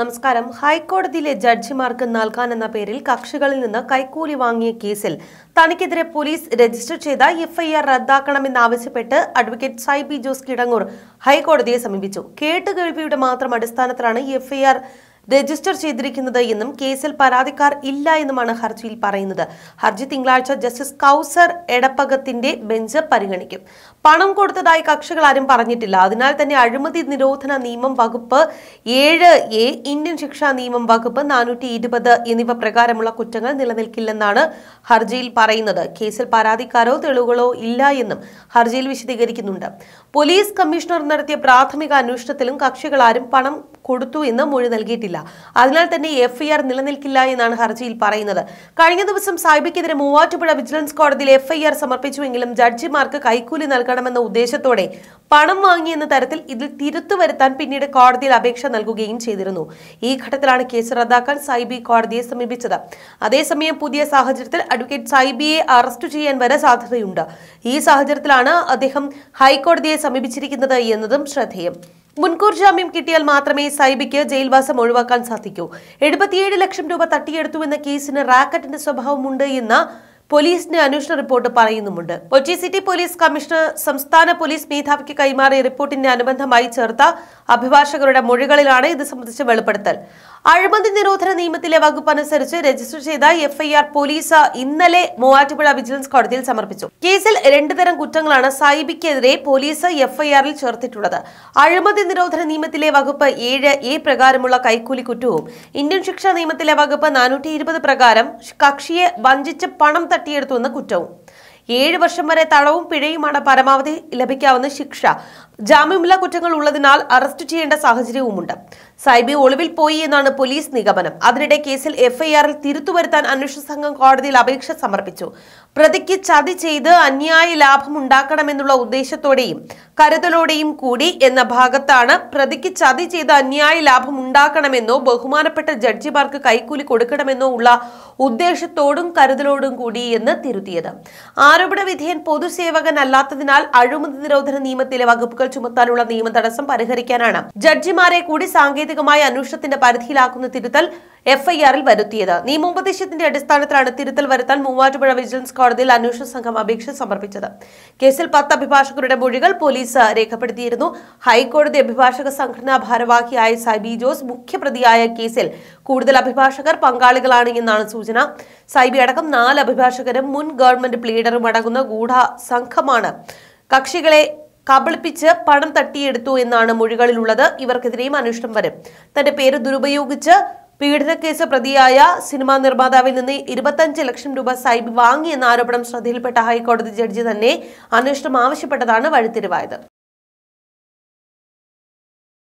നമസ്കാരം ഹൈക്കോടതിയിലെ ജഡ്ജിമാർക്ക് എന്ന പേരിൽ കക്ഷികളിൽ നിന്ന് കൈക്കൂലി വാങ്ങിയ കേസിൽ തനിക്കെതിരെ പോലീസ് രജിസ്റ്റർ ചെയ്ത എഫ്ഐആർ റദ്ദാക്കണമെന്നാവശ്യപ്പെട്ട് അഡ്വക്കേറ്റ് സൈബി ജോസ് കിടങ്ങൂർ ഹൈക്കോടതിയെ സമീപിച്ചു കേട്ടുകേൾവിയുടെ മാത്രം അടിസ്ഥാനത്തിലാണ് എഫ്ഐആർ രജിസ്റ്റർ ചെയ്തിരിക്കുന്നത് എന്നും കേസിൽ പരാതിക്കാർ ഇല്ല എന്നുമാണ് ഹർജിയിൽ പറയുന്നത് ഹർജി തിങ്കളാഴ്ച ജസ്റ്റിസ് കൌസർ എടപ്പകത്തിന്റെ ബെഞ്ച് പരിഗണിക്കും പണം കൊടുത്തതായി കക്ഷികൾ ആരും പറഞ്ഞിട്ടില്ല അതിനാൽ തന്നെ അഴിമതി നിരോധന നിയമം വകുപ്പ് ഏഴ് എ ഇന്ത്യൻ ശിക്ഷാ നിയമം വകുപ്പ് നാനൂറ്റി ഇരുപത് എന്നിവ പ്രകാരമുള്ള കുറ്റങ്ങൾ നിലനിൽക്കില്ലെന്നാണ് ഹർജിയിൽ പറയുന്നത് കേസിൽ പരാതിക്കാരോ തെളിവുകളോ ഇല്ല എന്നും ഹർജിയിൽ വിശദീകരിക്കുന്നുണ്ട് പോലീസ് കമ്മീഷണർ നടത്തിയ പ്രാഥമിക അന്വേഷണത്തിലും കക്ഷികൾ ആരും പണം കൊടുത്തു എന്ന് മൊഴി നൽകിയിട്ടില്ല അതിനാൽ തന്നെ എഫ്ഐആർ നിലനിൽക്കില്ല എന്നാണ് ഹർജിയിൽ പറയുന്നത് കഴിഞ്ഞ ദിവസം സാഹിബിക്കെതിരെ മൂവാറ്റുപുഴ വിജിലൻസ് കോടതിയിൽ എഫ്ഐആർ സമർപ്പിച്ചുവെങ്കിലും ജഡ്ജിമാർക്ക് കൈക്കൂലി നൽകി നൽകണമെന്ന ഉദ്ദേശത്തോടെ പണം വാങ്ങിയെന്ന തരത്തിൽ ഇതിൽ തിരുത്തു വരുത്താൻ പിന്നീട് കോടതിയിൽ അപേക്ഷ നൽകുകയും ചെയ്തിരുന്നു ഈ ഘട്ടത്തിലാണ് കേസ് റദ്ദാക്കാൻ സൈബി കോടതിയെ സമീപിച്ചത് അതേസമയം പുതിയ സാഹചര്യത്തിൽ അഡ്വക്കേറ്റ് സൈബിയെ അറസ്റ്റ് ചെയ്യാൻ വരെ സാധ്യതയുണ്ട് ഈ സാഹചര്യത്തിലാണ് അദ്ദേഹം ഹൈക്കോടതിയെ സമീപിച്ചിരിക്കുന്നത് എന്നതും ശ്രദ്ധേയം മുൻകൂർ ജാമ്യം കിട്ടിയാൽ മാത്രമേ സൈബിക്ക് ജയിൽവാസം ഒഴിവാക്കാൻ സാധിക്കൂ എഴുപത്തിയേഴ് ലക്ഷം രൂപ എന്ന കേസിന് റാക്കറ്റിന്റെ സ്വഭാവമുണ്ട് എന്ന പോലീസിന്റെ അന്വേഷണ റിപ്പോർട്ട് പറയുന്നുമുണ്ട് കൊച്ചി സിറ്റി പോലീസ് കമ്മീഷണർ സംസ്ഥാന പോലീസ് മേധാവിക്ക് കൈമാറിയ റിപ്പോർട്ടിന്റെ അനുബന്ധമായി ചേർത്ത അഭിഭാഷകരുടെ മൊഴികളിലാണ് ഇത് സംബന്ധിച്ച വെളിപ്പെടുത്തൽ അഴിമതി നിരോധന നിയമത്തിലെ വകുപ്പ് അനുസരിച്ച് രജിസ്റ്റർ ചെയ്ത എഫ്ഐആർ പോലീസ് ഇന്നലെ മൂവാറ്റുപുഴ വിജിലൻസ് കോടതിയിൽ സമർപ്പിച്ചു കേസിൽ രണ്ടുതരം കുറ്റങ്ങളാണ് സായിബിക്കെതിരെ പോലീസ് എഫ്ഐആറിൽ ചേർത്തിട്ടുള്ളത് അഴിമതി നിരോധന നിയമത്തിലെ വകുപ്പ് ഏഴ് എ പ്രകാരമുള്ള കൈക്കൂലി കുറ്റവും ഇന്ത്യൻ ശിക്ഷാ നിയമത്തിലെ വകുപ്പ് നാനൂറ്റി ഇരുപത് പ്രകാരം കക്ഷിയെ വഞ്ചിച്ച് പണം തട്ടിയെടുത്തുവെന്ന കുറ്റവും ഏഴ് വർഷം വരെ തടവും പിഴയുമാണ് പരമാവധി ലഭിക്കാവുന്ന ശിക്ഷ ജാമ്യമില്ല കുറ്റങ്ങൾ ഉള്ളതിനാൽ അറസ്റ്റ് ചെയ്യേണ്ട സാഹചര്യവുമുണ്ട് സൈബി ഒളിവിൽ പോയി എന്നാണ് പോലീസ് നിഗമനം അതിനിടെ കേസിൽ എഫ്ഐആറിൽ തിരുത്തുവരുത്താൻ അന്വേഷണ സംഘം കോടതിയിൽ അപേക്ഷ സമർപ്പിച്ചു പ്രതിക്ക് ചതി ചെയ്ത് അന്യായ ലാഭം ഉണ്ടാക്കണമെന്നുള്ള ഉദ്ദേശത്തോടെയും കരുതലോടെയും കൂടി എന്ന ഭാഗത്താണ് പ്രതിക്ക് ചതി ചെയ്ത് അന്യായ ലാഭം ഉണ്ടാക്കണമെന്നോ ബഹുമാനപ്പെട്ട ജഡ്ജിമാർക്ക് കൈക്കൂലി കൊടുക്കണമെന്നോ ഉള്ള ഉദ്ദേശത്തോടും കരുതലോടും കൂടി എന്ന് തിരുത്തിയത് ആരോപണ വിധേയൻ പൊതുസേവകൻ അല്ലാത്തതിനാൽ അഴിമതി നിരോധന നിയമത്തിലെ വകുപ്പുകൾ ചുമത്താനുള്ള നിയമ തടസ്സം പരിഹരിക്കാനാണ് ജഡ്ജിമാരെ കൂടി സാങ്കേതികമായ അന്വേഷണത്തിന്റെ പരിധിയിലാക്കുന്ന തിരുത്തൽ എഫ്ഐആറിൽ വരുത്തിയത് നിയമോപദേശത്തിന്റെ അടിസ്ഥാനത്തിലാണ് തിരുത്തൽ വരുത്താൻ മൂവാറ്റുപുഴ വിജിലൻസ് കോടതിയിൽ അന്വേഷണ സംഘം അപേക്ഷ സമർപ്പിച്ചത് കേസിൽ പത്ത് അഭിഭാഷകരുടെ മൊഴികൾ പോലീസ് രേഖപ്പെടുത്തിയിരുന്നു ഹൈക്കോടതി അഭിഭാഷക സംഘടനാ ഭാരവാഹിയായ സൈബി ജോസ് മുഖ്യപ്രതിയായ കേസിൽ കൂടുതൽ അഭിഭാഷകർ പങ്കാളികളാണ് എന്നാണ് സൂചന സൈബി അടക്കം നാല് അഭിഭാഷകരും മുൻ ഗവൺമെന്റ് പ്ലീഡറും അടങ്ങുന്ന ഗൂഢ സംഘമാണ് കക്ഷികളെ കബളിപ്പിച്ച് പണം തട്ടിയെടുത്തു എന്നാണ് മൊഴികളിലുള്ളത് ഇവർക്കെതിരെയും അന്വേഷണം വരും തന്റെ പേര് ദുരുപയോഗിച്ച് പീഡനക്കേസ് പ്രതിയായ സിനിമാ നിർമ്മാതാവിൽ നിന്ന് ഇരുപത്തഞ്ച് ലക്ഷം രൂപ സൈബ് വാങ്ങിയെന്ന ആരോപണം ശ്രദ്ധയിൽപ്പെട്ട ഹൈക്കോടതി ജഡ്ജി തന്നെ അന്വേഷണം ആവശ്യപ്പെട്ടതാണ് വഴിത്തിരിവായത്